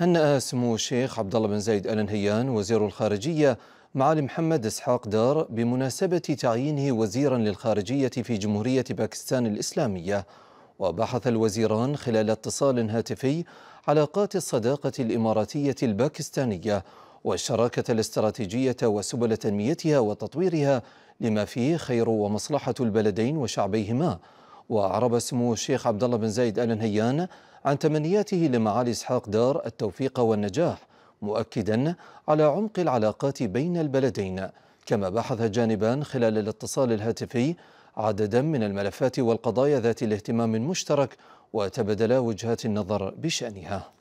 هنأ سمو الشيخ عبد الله بن زايد آل نهيان وزير الخارجية معالي محمد إسحاق دار بمناسبة تعيينه وزيرا للخارجية في جمهورية باكستان الإسلامية وبحث الوزيران خلال اتصال هاتفي علاقات الصداقة الإماراتية الباكستانية والشراكة الاستراتيجية وسبل تنميتها وتطويرها لما فيه خير ومصلحة البلدين وشعبيهما وأعرب سمو الشيخ عبد الله بن زايد آل نهيان عن تمنياته لمعالي إسحاق دار التوفيق والنجاح مؤكدا على عمق العلاقات بين البلدين كما بحث جانبان خلال الاتصال الهاتفي عددا من الملفات والقضايا ذات الاهتمام المشترك وتبادلا وجهات النظر بشأنها